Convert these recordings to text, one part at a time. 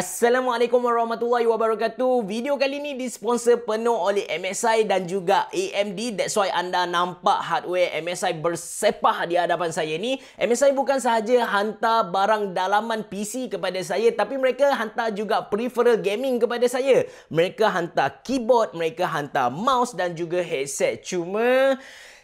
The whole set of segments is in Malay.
Assalamualaikum warahmatullahi wabarakatuh. Video kali ni disponsor penuh oleh MSI dan juga AMD. That's why anda nampak hardware MSI bersepah di hadapan saya ni. MSI bukan sahaja hantar barang dalaman PC kepada saya tapi mereka hantar juga peripheral gaming kepada saya. Mereka hantar keyboard, mereka hantar mouse dan juga headset. Cuma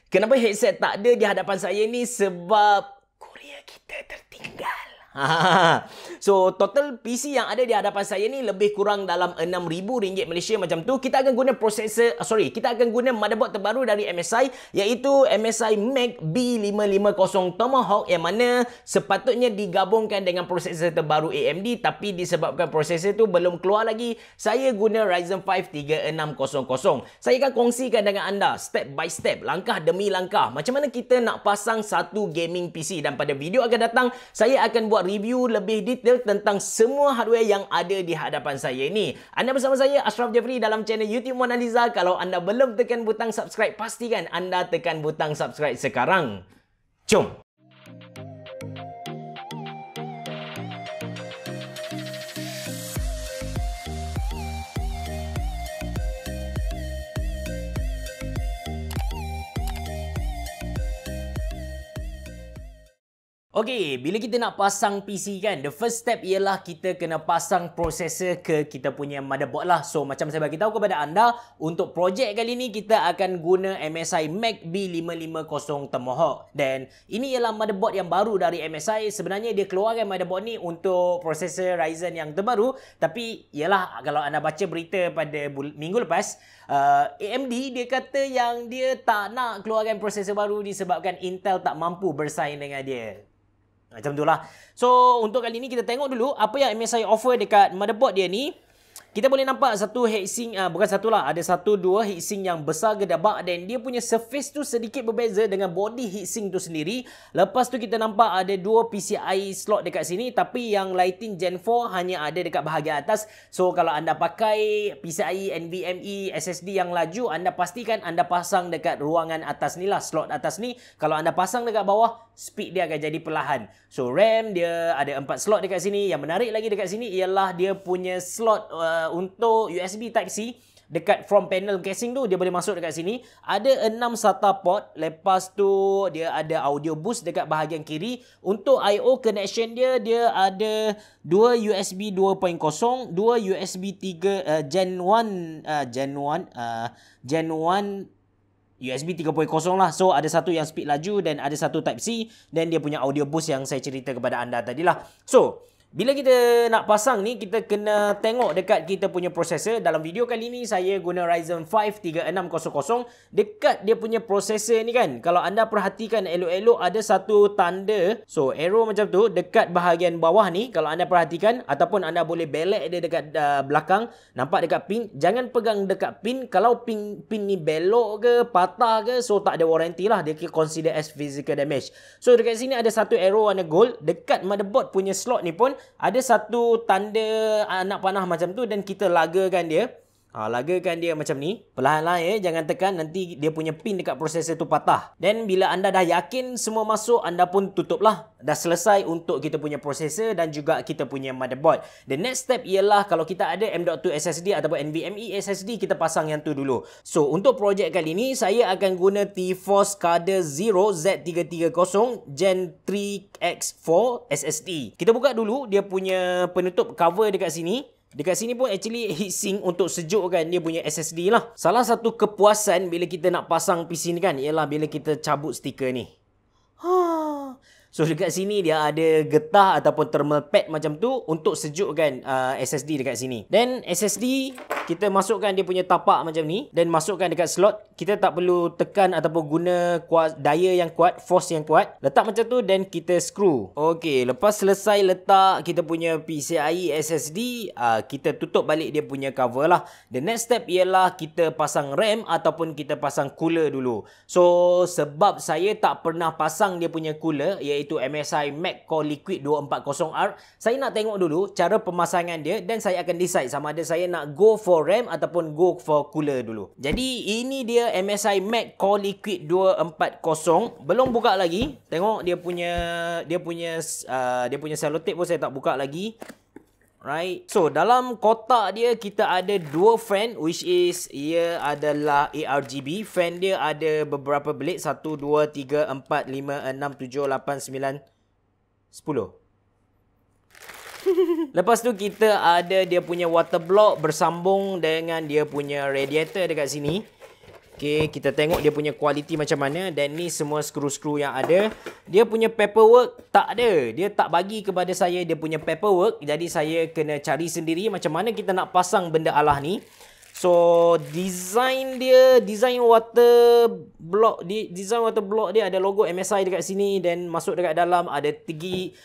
kenapa headset tak ada di hadapan saya ni? Sebab Korea kita tertinggal. so total PC yang ada di hadapan saya ni lebih kurang dalam RM6,000 Malaysia macam tu. Kita akan guna processor, ah, sorry, kita akan guna motherboard terbaru dari MSI iaitu MSI Mac B550 Tomahawk yang mana sepatutnya digabungkan dengan processor terbaru AMD tapi disebabkan processor tu belum keluar lagi, saya guna Ryzen 5 3600. Saya akan kongsikan dengan anda step by step, langkah demi langkah, macam mana kita nak pasang satu gaming PC dan pada video akan datang, saya akan buat review lebih detail tentang semua hardware yang ada di hadapan saya ini. Anda bersama saya Ashraf Jeffrey dalam channel YouTube Mona Lisa. Kalau anda belum tekan butang subscribe, pastikan anda tekan butang subscribe sekarang. Jom! Okey, bila kita nak pasang PC kan, the first step ialah kita kena pasang prosesor ke kita punya motherboard lah. So, macam saya bagi tahu kepada anda, untuk projek kali ni kita akan guna MSI Mac B550 Tomahawk. Dan ini ialah motherboard yang baru dari MSI. Sebenarnya dia keluarkan motherboard ni untuk prosesor Ryzen yang terbaru. Tapi, ialah kalau anda baca berita pada minggu lepas, uh, AMD dia kata yang dia tak nak keluarkan prosesor baru disebabkan Intel tak mampu bersaing dengan dia. Macam tu lah. So, untuk kali ni kita tengok dulu apa yang MSI offer dekat motherboard dia ni. Kita boleh nampak satu heatsink, uh, bukan satu lah. Ada satu, dua heatsink yang besar gedabak dan dia punya surface tu sedikit berbeza dengan body heatsink tu sendiri. Lepas tu kita nampak ada dua PCI slot dekat sini tapi yang Lightning Gen 4 hanya ada dekat bahagian atas. So kalau anda pakai PCI NVMe SSD yang laju, anda pastikan anda pasang dekat ruangan atas ni lah, slot atas ni. Kalau anda pasang dekat bawah, speed dia akan jadi perlahan. So RAM dia ada 4 slot dekat sini. Yang menarik lagi dekat sini ialah dia punya slot uh, untuk USB Type C dekat front panel casing tu dia boleh masuk dekat sini. Ada 6 SATA port. Lepas tu dia ada audio boost dekat bahagian kiri. Untuk IO connection dia dia ada 2 USB 2.0, 2 USB 3 uh, Gen 1 uh, Gen 1 uh, Gen 1 USB 3.0 lah. So ada satu yang speed laju dan ada satu type C dan dia punya audio boost yang saya cerita kepada anda tadi lah. So bila kita nak pasang ni, kita kena tengok dekat kita punya prosesor Dalam video kali ni, saya guna Ryzen 5 3600. Dekat dia punya prosesor ni kan, kalau anda perhatikan elok-elok ada satu tanda. So, arrow macam tu, dekat bahagian bawah ni, kalau anda perhatikan, ataupun anda boleh belek dia dekat uh, belakang, nampak dekat pin, jangan pegang dekat pin. Kalau pin, pin ni belok ke, patah ke, so tak ada warranty lah. Dia consider as physical damage. So, dekat sini ada satu arrow warna gold. Dekat motherboard punya slot ni pun, ada satu tanda anak panah macam tu dan kita lagakan dia Ha, lagakan dia macam ni. Perlahan-lahan eh. Jangan tekan. Nanti dia punya pin dekat processor tu patah. dan bila anda dah yakin semua masuk. Anda pun tutup lah Dah selesai untuk kita punya processor. Dan juga kita punya motherboard. The next step ialah. Kalau kita ada M.2 SSD. Ataupun NVMe SSD. Kita pasang yang tu dulu. So untuk projek kali ni. Saya akan guna T-Force Kada 0 Z330 Gen 3X4 SSD. Kita buka dulu. Dia punya penutup cover dekat sini. Dekat sini pun actually heatsink untuk sejukkan dia punya SSD lah. Salah satu kepuasan bila kita nak pasang PC ni kan ialah bila kita cabut stiker ni. Haa. So dekat sini dia ada getah ataupun thermal pad macam tu untuk sejukkan uh, SSD dekat sini. Then SSD kita masukkan dia punya tapak macam ni dan masukkan dekat slot. Kita tak perlu tekan ataupun guna kuat, daya yang kuat, force yang kuat. Letak macam tu dan kita screw. Okey, lepas selesai letak kita punya PCIe SSD, uh, kita tutup balik dia punya cover lah. The next step ialah kita pasang RAM ataupun kita pasang cooler dulu. So sebab saya tak pernah pasang dia punya cooler iaitu iaitu MSI Core Liquid 240R. Saya nak tengok dulu cara pemasangan dia dan saya akan decide sama ada saya nak go for RAM ataupun go for cooler dulu. Jadi ini dia MSI Mac Core Liquid 240. Belum buka lagi. Tengok dia punya dia punya uh, dia punya selotip pun saya tak buka lagi right so dalam kotak dia kita ada dua fan which is ia adalah ARGB fan dia ada beberapa bilik 1 2 3 4 5 6 7 8 9 10 Lepas tu kita ada dia punya water block bersambung dengan dia punya radiator dekat sini. Okay, kita tengok dia punya kualiti macam mana dan ni semua skru-skru yang ada. Dia punya paperwork tak ada. Dia tak bagi kepada saya dia punya paperwork. Jadi saya kena cari sendiri macam mana kita nak pasang benda alah ni. So, design dia, design water block, design water block dia ada logo MSI dekat sini dan masuk dekat dalam ada tegi,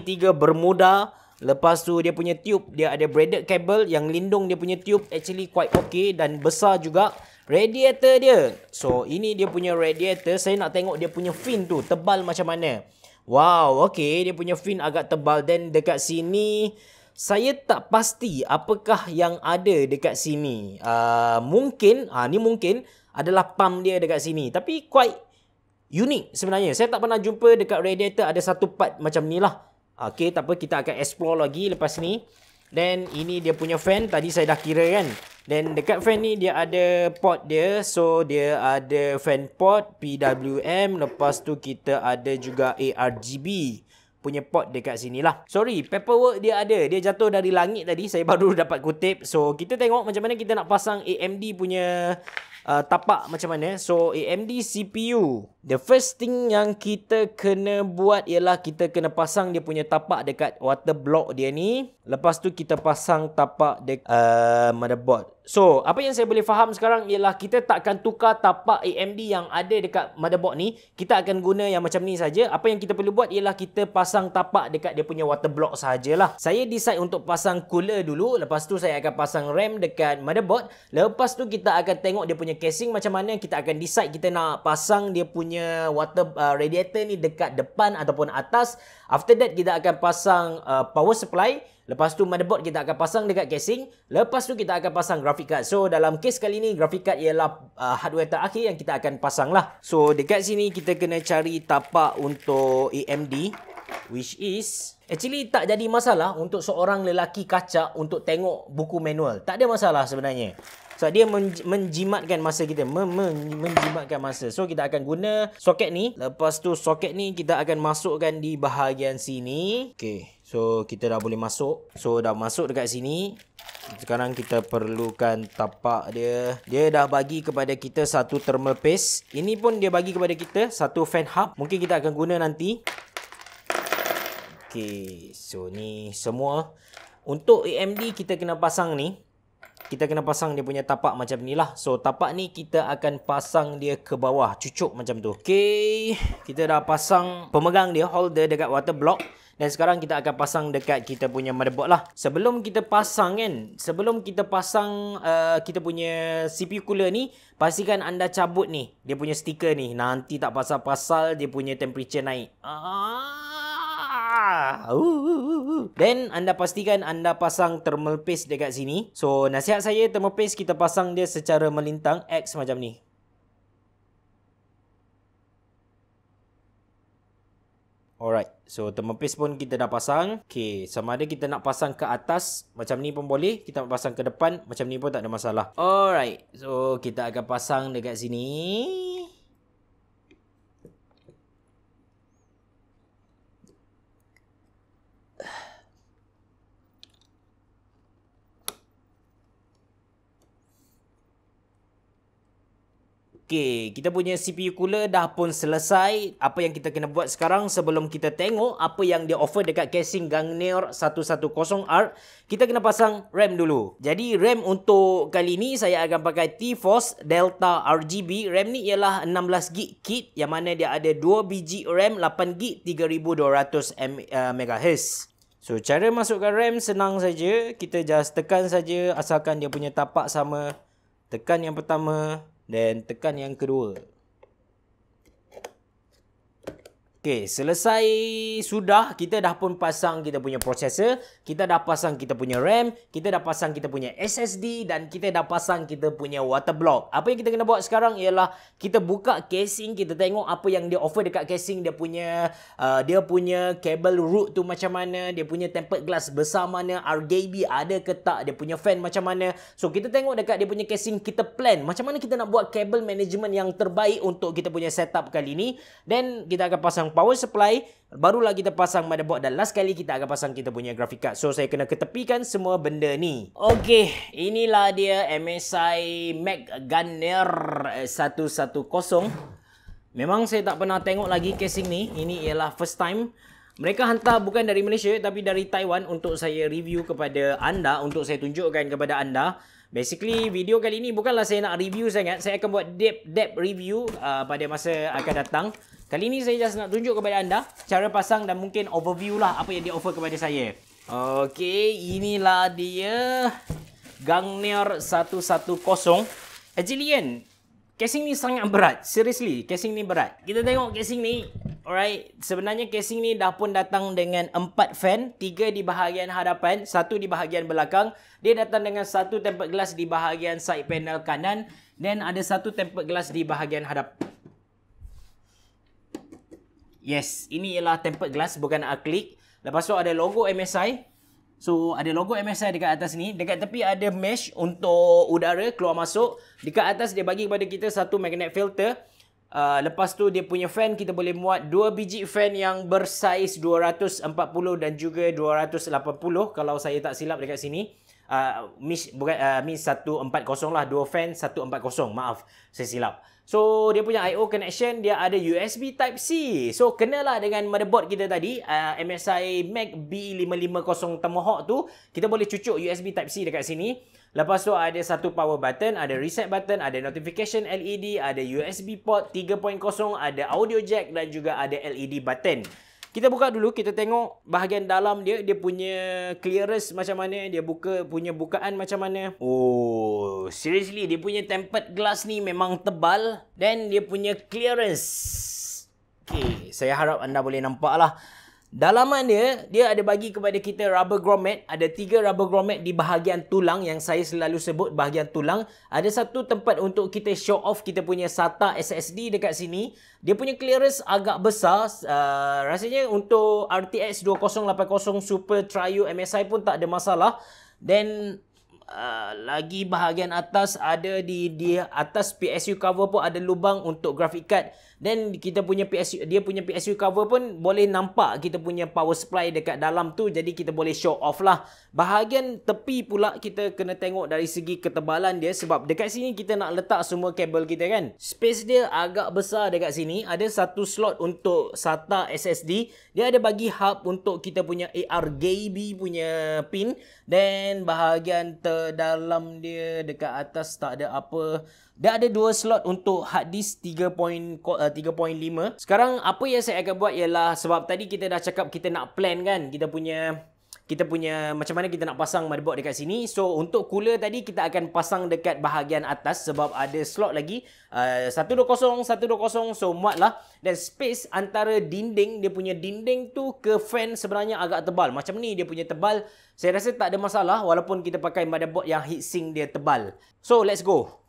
tiga bermuda. Lepas tu dia punya tube, dia ada braided cable yang lindung dia punya tube actually quite okay dan besar juga radiator dia. So ini dia punya radiator. Saya nak tengok dia punya fin tu tebal macam mana. Wow, okey dia punya fin agak tebal dan dekat sini saya tak pasti apakah yang ada dekat sini. Uh, mungkin ah ni mungkin adalah pam dia dekat sini tapi quite unik sebenarnya. Saya tak pernah jumpa dekat radiator ada satu part macam ni lah. Okey, tak kita akan explore lagi lepas ni. Dan ini dia punya fan tadi saya dah kira kan. Then dekat fan ni dia ada port dia. So dia ada fan port PWM. Lepas tu kita ada juga ARGB punya port dekat sini lah. Sorry, paperwork dia ada. Dia jatuh dari langit tadi. Saya baru dapat kutip. So, kita tengok macam mana kita nak pasang AMD punya uh, tapak macam mana. So AMD CPU, the first thing yang kita kena buat ialah kita kena pasang dia punya tapak dekat water block dia ni. Lepas tu kita pasang tapak dekat uh, motherboard. So apa yang saya boleh faham sekarang ialah kita takkan tukar tapak AMD yang ada dekat motherboard ni. Kita akan guna yang macam ni saja. Apa yang kita perlu buat ialah kita pasang tapak dekat dia punya water block sajalah. Saya decide untuk pasang cooler dulu. Lepas tu saya akan pasang RAM dekat motherboard. Lepas tu kita akan tengok dia punya casing macam mana kita akan decide kita nak pasang dia punya water uh, radiator ni dekat depan ataupun atas after that kita akan pasang uh, power supply lepas tu motherboard kita akan pasang dekat casing lepas tu kita akan pasang graphic card so dalam case kali ni graphic card ialah uh, hardware terakhir yang kita akan pasang lah so dekat sini kita kena cari tapak untuk AMD which is Actually tak jadi masalah untuk seorang lelaki kacak untuk tengok buku manual. Tak ada masalah sebenarnya. So dia menjimatkan masa kita Menjimatkan masa So kita akan guna soket ni Lepas tu soket ni kita akan masukkan di bahagian sini Okay so kita dah boleh masuk So dah masuk dekat sini sekarang kita perlukan tapak dia Dia dah bagi kepada kita satu thermal paste Ini pun dia bagi kepada kita Satu fan hub Mungkin kita akan guna nanti Okay So ni semua Untuk AMD kita kena pasang ni kita kena pasang dia punya tapak macam ni lah. So tapak ni kita akan pasang dia ke bawah. Cucuk macam tu. Okay. Kita dah pasang pemegang dia. Holder dekat water block. Dan sekarang kita akan pasang dekat kita punya motherboard lah. Sebelum kita pasang kan. Sebelum kita pasang uh, kita punya CPU cooler ni. Pastikan anda cabut ni. Dia punya stiker ni. Nanti tak pasal-pasal dia punya temperature naik. Ah. Then anda pastikan anda pasang thermal paste dekat sini. So nasihat saya thermal paste kita pasang dia secara melintang X macam ni. Alright, so thermal paste pun kita dah pasang. Okay, sama ada kita nak pasang ke atas macam ni pun boleh. Kita nak pasang ke depan macam ni pun tak ada masalah. Alright, so kita akan pasang dekat sini. Okay, kita punya CPU cooler dah pun selesai. Apa yang kita kena buat sekarang sebelum kita tengok apa yang dia offer dekat casing Gangneur 110R, kita kena pasang RAM dulu. Jadi RAM untuk kali ni saya akan pakai TFOS Delta RGB. RAM ni ialah 16GB kit yang mana dia ada 2 biji RAM 8GB 3200MHz. Eh, so cara masukkan RAM senang saja. Kita just tekan saja asalkan dia punya tapak sama. Tekan yang pertama. Dan tekan yang kedua Okey, selesai sudah kita dah pun pasang kita punya processor, kita dah pasang kita punya RAM, kita dah pasang kita punya SSD dan kita dah pasang kita punya water block. Apa yang kita kena buat sekarang ialah kita buka casing, kita tengok apa yang dia offer dekat casing, dia punya uh, dia punya cable root tu macam mana, dia punya tempered glass besar mana, RGB ada ke tak, dia punya fan macam mana. So kita tengok dekat dia punya casing, kita plan macam mana kita nak buat cable management yang terbaik untuk kita punya setup kali ni. Then kita akan pasang power supply Barulah kita pasang motherboard dan last kali kita akan pasang kita punya graphic card So saya kena ketepikan semua benda ni Okey, inilah dia MSI Mac Gunner 110 Memang saya tak pernah tengok lagi casing ni Ini ialah first time Mereka hantar bukan dari Malaysia tapi dari Taiwan Untuk saya review kepada anda Untuk saya tunjukkan kepada anda Basically video kali ni bukanlah saya nak review sangat Saya akan buat deep deep review uh, pada masa akan datang Kali ni saya just nak tunjuk kepada anda cara pasang dan mungkin overview lah apa yang dia offer kepada saya. Okey, inilah dia Gangnir 110. Actually kan, casing ni sangat berat. Seriously, casing ni berat. Kita tengok casing ni. Alright, sebenarnya casing ni dah pun datang dengan 4 fan, 3 di bahagian hadapan, 1 di bahagian belakang. Dia datang dengan satu tempered glass di bahagian side panel kanan dan ada satu tempered glass di bahagian hadap. Yes, ini ialah tempered glass bukan acrylic. Lepas tu ada logo MSI. So, ada logo MSI dekat atas ni. Dekat tepi ada mesh untuk udara keluar masuk. Dekat atas dia bagi kepada kita satu magnet filter. Uh, lepas tu dia punya fan kita boleh muat dua biji fan yang bersaiz 240 dan juga 280 kalau saya tak silap dekat sini. Uh, ah, miss, bukan, uh, miss 140 lah, dua fan 140, maaf saya silap. So dia punya IO connection dia ada USB type C. So kenalah dengan motherboard kita tadi uh, MSI Mac B550 Tomahawk tu kita boleh cucuk USB type C dekat sini. Lepas tu ada satu power button, ada reset button, ada notification LED, ada USB port 3.0, ada audio jack dan juga ada LED button. Kita buka dulu kita tengok bahagian dalam dia dia punya clearance macam mana dia buka punya bukaan macam mana. Oh, seriously dia punya tempered glass ni memang tebal dan dia punya clearance. Okay, saya harap anda boleh nampak lah. Dalaman dia, dia ada bagi kepada kita rubber grommet. Ada tiga rubber grommet di bahagian tulang yang saya selalu sebut bahagian tulang. Ada satu tempat untuk kita show off kita punya SATA SSD dekat sini. Dia punya clearance agak besar. Uh, rasanya untuk RTX 2080 Super Trio MSI pun tak ada masalah. Then... Uh, lagi bahagian atas ada di di atas PSU cover pun ada lubang untuk graphic card Then kita punya PSU dia punya PSU cover pun boleh nampak kita punya power supply dekat dalam tu jadi kita boleh show off lah. Bahagian tepi pula kita kena tengok dari segi ketebalan dia sebab dekat sini kita nak letak semua kabel kita kan. Space dia agak besar dekat sini. Ada satu slot untuk SATA SSD. Dia ada bagi hub untuk kita punya ARGB punya pin. Then bahagian terdalam dia dekat atas tak ada apa. Dia ada dua slot untuk hard disk 3.5. Eh, Sekarang apa yang saya akan buat ialah sebab tadi kita dah cakap kita nak plan kan kita punya kita punya macam mana kita nak pasang motherboard dekat sini. So untuk cooler tadi kita akan pasang dekat bahagian atas sebab ada slot lagi uh, 120 120 so lah. dan space antara dinding dia punya dinding tu ke fan sebenarnya agak tebal. Macam ni dia punya tebal. Saya rasa tak ada masalah walaupun kita pakai motherboard yang heatsink dia tebal. So let's go.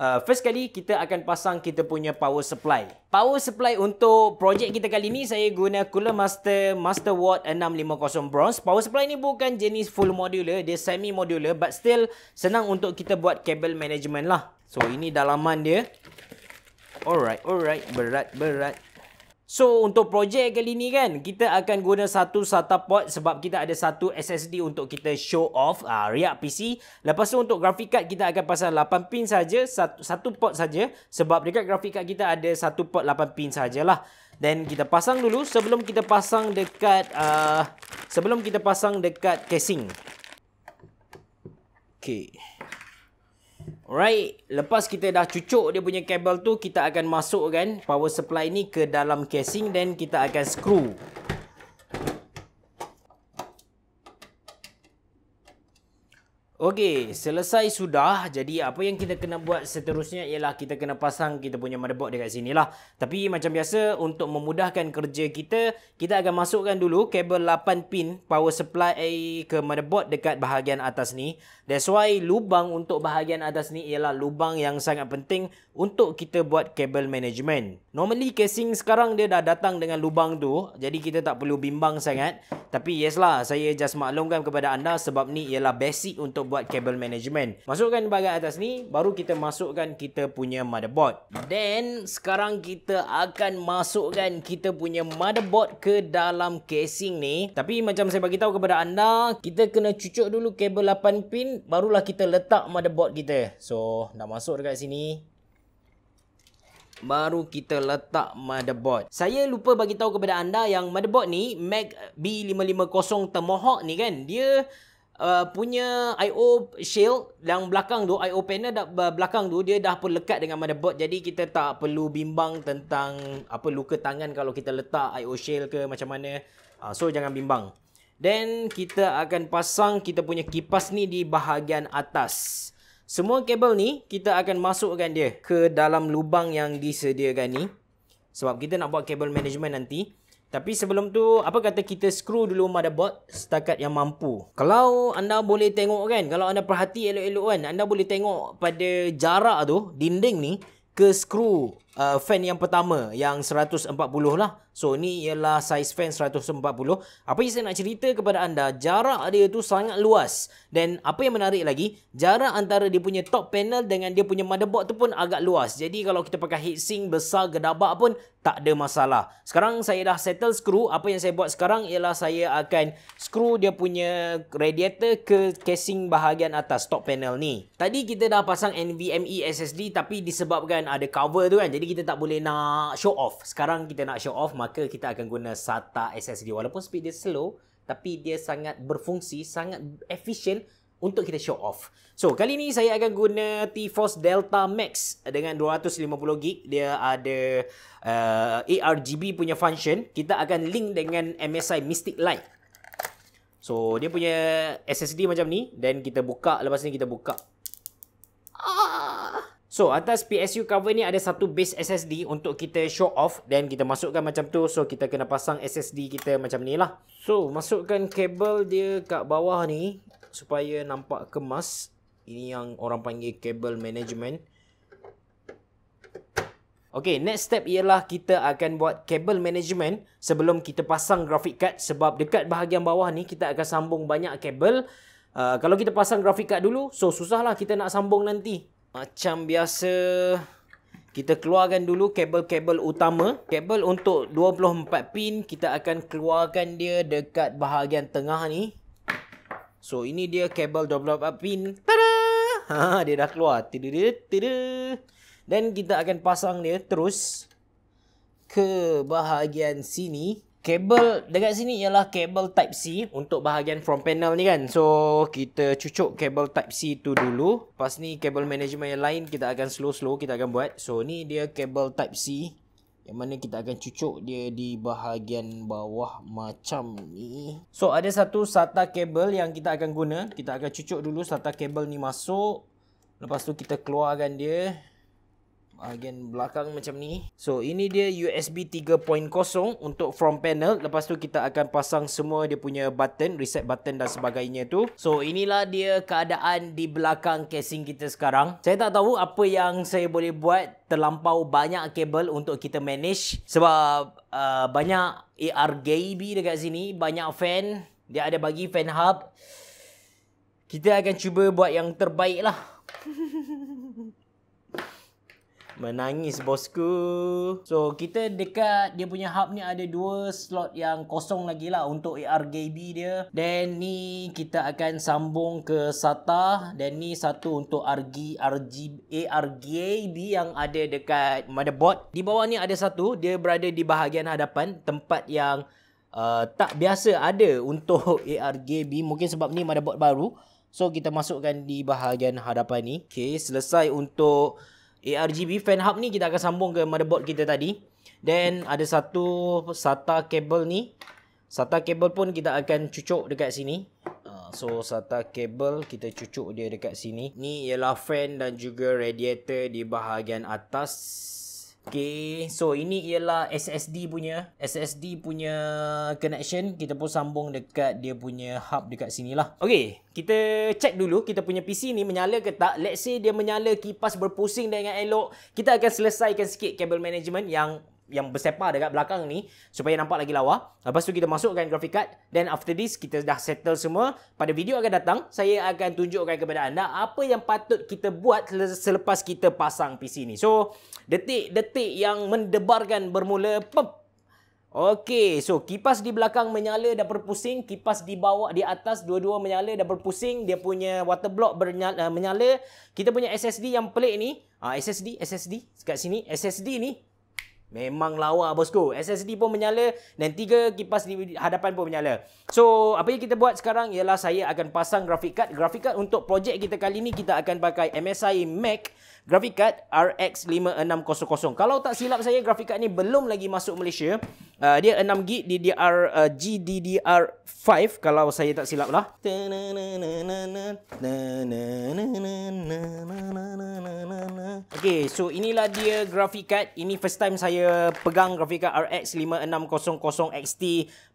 Uh, first kali kita akan pasang kita punya power supply. Power supply untuk projek kita kali ni saya guna Cooler Master Master Watt 650 Bronze. Power supply ni bukan jenis full modular, dia semi modular but still senang untuk kita buat cable management lah. So ini dalaman dia. Alright, alright, berat berat. So untuk projek kali ni kan kita akan guna satu SATA port sebab kita ada satu SSD untuk kita show off uh, React PC. Lepas tu untuk grafik card kita akan pasang 8 pin saja, satu, satu port saja sebab dekat grafik card kita ada satu port 8 pin sajalah. Then kita pasang dulu sebelum kita pasang dekat uh, sebelum kita pasang dekat casing. Okay. Alright, lepas kita dah cucuk dia punya kabel tu, kita akan masukkan power supply ni ke dalam casing dan kita akan screw Okey, selesai sudah. Jadi apa yang kita kena buat seterusnya ialah kita kena pasang kita punya motherboard dekat sini lah. Tapi macam biasa untuk memudahkan kerja kita, kita akan masukkan dulu kabel 8 pin power supply ke motherboard dekat bahagian atas ni. That's why lubang untuk bahagian atas ni ialah lubang yang sangat penting untuk kita buat kabel management. Normally casing sekarang dia dah datang dengan lubang tu. Jadi kita tak perlu bimbang sangat. Tapi yes lah, saya just maklumkan kepada anda sebab ni ialah basic untuk buat cable management. Masukkan bahagian atas ni, baru kita masukkan kita punya motherboard. Then, sekarang kita akan masukkan kita punya motherboard ke dalam casing ni. Tapi macam saya bagi tahu kepada anda, kita kena cucuk dulu kabel 8 pin, barulah kita letak motherboard kita. So, dah masuk dekat sini. Baru kita letak motherboard Saya lupa bagi tahu kepada anda yang motherboard ni Mac B550 Tomahawk ni kan Dia Uh, punya IO shield yang belakang tu IO panel dah, uh, belakang tu dia dah pun lekat dengan motherboard jadi kita tak perlu bimbang tentang apa luka tangan kalau kita letak IO shield ke macam mana uh, so jangan bimbang then kita akan pasang kita punya kipas ni di bahagian atas semua kabel ni kita akan masukkan dia ke dalam lubang yang disediakan ni sebab kita nak buat kabel management nanti tapi sebelum tu, apa kata kita screw dulu motherboard setakat yang mampu. Kalau anda boleh tengok kan, kalau anda perhati elok-elok kan, anda boleh tengok pada jarak tu, dinding ni, ke screw uh, fan yang pertama yang 140 lah. So ni ialah size fan 140. Apa yang saya nak cerita kepada anda, jarak dia tu sangat luas. Dan apa yang menarik lagi, jarak antara dia punya top panel dengan dia punya motherboard tu pun agak luas. Jadi kalau kita pakai heatsink besar gedabak pun tak ada masalah. Sekarang saya dah settle screw. Apa yang saya buat sekarang ialah saya akan screw dia punya radiator ke casing bahagian atas top panel ni. Tadi kita dah pasang NVMe SSD tapi disebabkan ada cover tu kan. Jadi jadi kita tak boleh nak show off. Sekarang kita nak show off maka kita akan guna SATA SSD walaupun speed dia slow tapi dia sangat berfungsi, sangat efisien untuk kita show off. So, kali ni saya akan guna T-Force Delta Max dengan 250GB. Dia ada uh, eh, ARGB punya function. Kita akan link dengan MSI Mystic Lite. So, dia punya SSD macam ni. Dan kita buka. Lepas ni kita buka. Ah, So atas PSU cover ni ada satu base SSD untuk kita show off Then kita masukkan macam tu So kita kena pasang SSD kita macam ni lah So masukkan kabel dia kat bawah ni Supaya nampak kemas Ini yang orang panggil kabel management Okay next step ialah kita akan buat kabel management Sebelum kita pasang graphic card Sebab dekat bahagian bawah ni kita akan sambung banyak kabel uh, Kalau kita pasang grafik card dulu So susahlah kita nak sambung nanti macam biasa kita keluarkan dulu kabel-kabel utama. Kabel untuk 24 pin kita akan keluarkan dia dekat bahagian tengah ni. So ini dia kabel 24 pin. Tada! Ha dia dah keluar. Tada tada. Dan kita akan pasang dia terus ke bahagian sini kabel dekat sini ialah kabel type C untuk bahagian front panel ni kan. So kita cucuk kabel type C tu dulu. Pas ni kabel management yang lain kita akan slow-slow kita akan buat. So ni dia kabel type C yang mana kita akan cucuk dia di bahagian bawah macam ni. So ada satu SATA kabel yang kita akan guna. Kita akan cucuk dulu SATA kabel ni masuk. Lepas tu kita keluarkan dia. Bahagian belakang macam ni. So ini dia USB 3.0 untuk front panel. Lepas tu kita akan pasang semua dia punya button, reset button dan sebagainya tu. So inilah dia keadaan di belakang casing kita sekarang. Saya tak tahu apa yang saya boleh buat terlampau banyak kabel untuk kita manage. Sebab uh, banyak ARGB dekat sini, banyak fan. Dia ada bagi fan hub. Kita akan cuba buat yang terbaik lah. Menangis bosku. So kita dekat dia punya hub ni ada dua slot yang kosong lagi lah untuk ARGB dia. Then ni kita akan sambung ke SATA. Then ni satu untuk RG, RG, ARGB yang ada dekat motherboard. Di bawah ni ada satu. Dia berada di bahagian hadapan tempat yang uh, tak biasa ada untuk ARGB. Mungkin sebab ni motherboard baru. So kita masukkan di bahagian hadapan ni. Okay selesai untuk... ARGB fan hub ni kita akan sambung ke motherboard kita tadi. Then ada satu SATA cable ni. SATA cable pun kita akan cucuk dekat sini. Ah, so SATA cable kita cucuk dia dekat sini. Ni ialah fan dan juga radiator di bahagian atas. Okay, so ini ialah SSD punya SSD punya connection Kita pun sambung dekat dia punya hub dekat sini lah Okay, kita check dulu kita punya PC ni menyala ke tak Let's say dia menyala kipas berpusing dengan elok Kita akan selesaikan sikit kabel management yang yang bersepah dekat belakang ni supaya nampak lagi lawa. Lepas tu kita masukkan graphic card then after this kita dah settle semua. Pada video akan datang saya akan tunjukkan kepada anda apa yang patut kita buat selepas kita pasang PC ni. So detik-detik yang mendebarkan bermula pem Okey, so kipas di belakang menyala dan berpusing, kipas di bawah di atas dua-dua menyala dan berpusing, dia punya water block bernyala, eh, menyala. Kita punya SSD yang pelik ni, Ah SSD, SSD dekat sini, SSD ni Memang lawa bosku. SSD pun menyala dan tiga kipas di hadapan pun menyala. So, apa yang kita buat sekarang ialah saya akan pasang grafik card. Grafik card untuk projek kita kali ni kita akan pakai MSI Mac 2000 grafik card RX 5600. Kalau tak silap saya grafik card ni belum lagi masuk Malaysia. Uh, dia 6 GB DDR uh, ah, GDDR5 kalau saya tak silap lah. Okay, so inilah dia grafik card. Ini first time saya pegang grafik card RX 5600 XT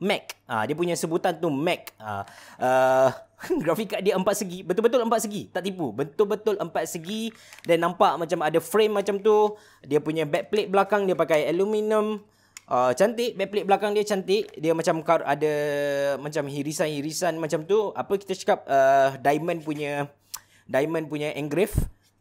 Mac. Uh, dia punya sebutan tu Mac. Uh, uh, grafik card dia empat segi betul-betul empat segi tak tipu betul-betul empat segi dan nampak macam ada frame macam tu dia punya backplate belakang dia pakai aluminium uh, cantik backplate belakang dia cantik dia macam kar- ada macam hirisan-hirisan macam tu apa kita cakap uh, diamond punya diamond punya engrave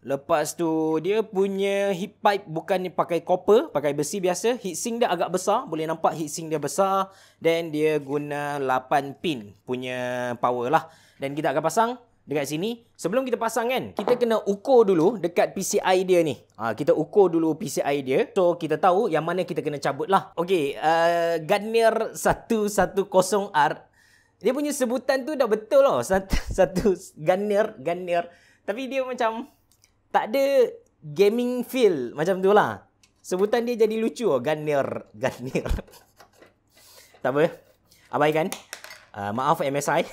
lepas tu dia punya heat pipe bukan pakai copper pakai besi biasa heat sink dia agak besar boleh nampak heat sink dia besar dan dia guna 8 pin punya power lah dan kita akan pasang dekat sini. Sebelum kita pasang kan, kita kena ukur dulu dekat PCI dia ni. Ha, kita ukur dulu PCI dia. So, kita tahu yang mana kita kena cabut lah. Okay, uh, Garnier 110R. Dia punya sebutan tu dah betul lah. Satu, satu Garnier, Garnier. Tapi dia macam tak ada gaming feel macam tu lah. Sebutan dia jadi lucu lah. Garnier, Garnier. tak apa. Abaikan. Uh, maaf MSI.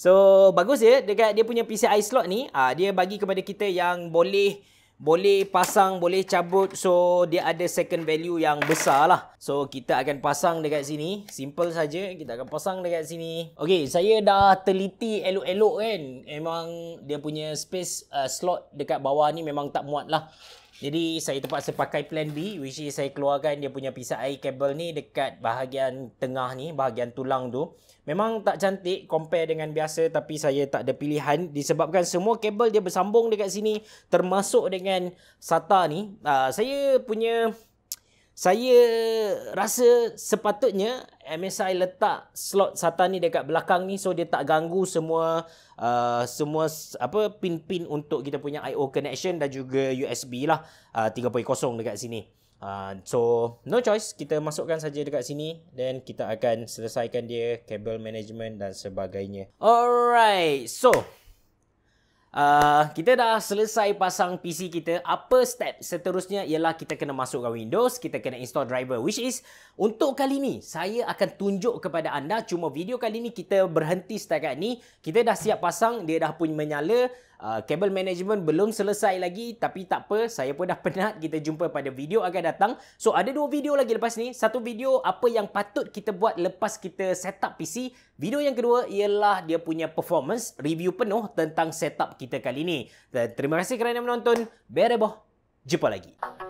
So bagus ya dekat dia punya PCI slot ni uh, dia bagi kepada kita yang boleh boleh pasang boleh cabut so dia ada second value yang besar lah So kita akan pasang dekat sini simple saja kita akan pasang dekat sini Okay saya dah teliti elok-elok kan memang dia punya space uh, slot dekat bawah ni memang tak muat lah jadi saya terpaksa pakai plan B which is saya keluarkan dia punya pisau air kabel ni dekat bahagian tengah ni, bahagian tulang tu. Memang tak cantik compare dengan biasa tapi saya tak ada pilihan disebabkan semua kabel dia bersambung dekat sini termasuk dengan SATA ni. Uh, saya punya saya rasa sepatutnya MSI letak slot SATA ni dekat belakang ni so dia tak ganggu semua uh, semua apa pin-pin untuk kita punya IO connection dan juga USB lah uh, 3.0 dekat sini. Uh, so no choice kita masukkan saja dekat sini then kita akan selesaikan dia kabel management dan sebagainya. Alright. So Uh, kita dah selesai pasang PC kita Apa step seterusnya ialah kita kena masukkan Windows Kita kena install driver Which is untuk kali ni Saya akan tunjuk kepada anda Cuma video kali ni kita berhenti setakat ni Kita dah siap pasang Dia dah pun menyala kabel ah, management belum selesai lagi tapi tak apa saya pun dah penat kita jumpa pada video akan datang so ada dua video lagi lepas ni satu video apa yang patut kita buat lepas kita set up PC video yang kedua ialah dia punya performance review penuh tentang setup kita kali ni terima kasih kerana menonton bye jumpa lagi